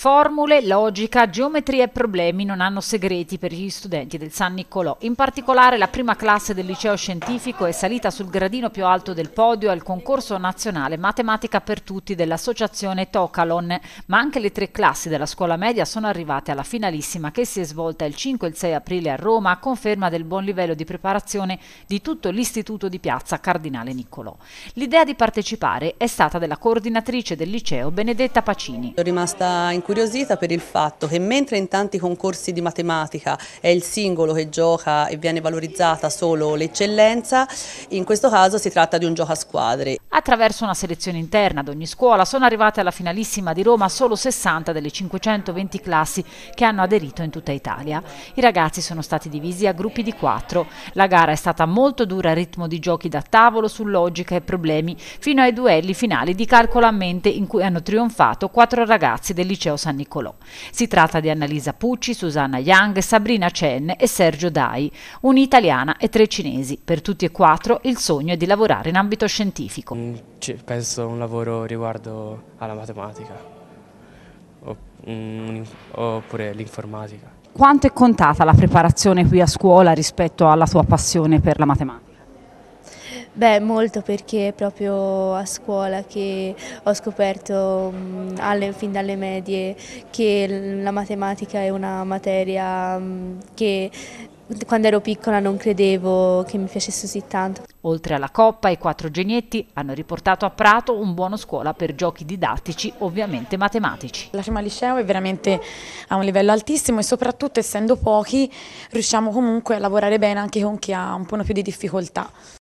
Formule, logica, geometria e problemi non hanno segreti per gli studenti del San Niccolò. In particolare la prima classe del liceo scientifico è salita sul gradino più alto del podio al concorso nazionale Matematica per tutti dell'associazione Tocalon, ma anche le tre classi della scuola media sono arrivate alla finalissima che si è svolta il 5 e il 6 aprile a Roma a conferma del buon livello di preparazione di tutto l'istituto di piazza Cardinale Niccolò. L'idea di partecipare è stata della coordinatrice del liceo Benedetta Pacini. Sono rimasta in incuriosita per il fatto che mentre in tanti concorsi di matematica è il singolo che gioca e viene valorizzata solo l'eccellenza, in questo caso si tratta di un gioco a squadre. Attraverso una selezione interna ad ogni scuola sono arrivate alla finalissima di Roma solo 60 delle 520 classi che hanno aderito in tutta Italia. I ragazzi sono stati divisi a gruppi di quattro. La gara è stata molto dura a ritmo di giochi da tavolo su logica e problemi, fino ai duelli finali di calcolo a mente in cui hanno trionfato quattro ragazzi del liceo San Nicolò. Si tratta di Annalisa Pucci, Susanna Yang, Sabrina Chen e Sergio Dai, un'italiana e tre cinesi. Per tutti e quattro il sogno è di lavorare in ambito scientifico. Mm, penso a un lavoro riguardo alla matematica mm, oppure l'informatica. Quanto è contata la preparazione qui a scuola rispetto alla tua passione per la matematica? Beh, molto perché è proprio a scuola che ho scoperto alle, fin dalle medie che la matematica è una materia che quando ero piccola non credevo che mi piacesse così tanto. Oltre alla coppa, i quattro genietti hanno riportato a Prato un buono scuola per giochi didattici, ovviamente matematici. La prima liceo è veramente a un livello altissimo e soprattutto essendo pochi riusciamo comunque a lavorare bene anche con chi ha un po' più di difficoltà.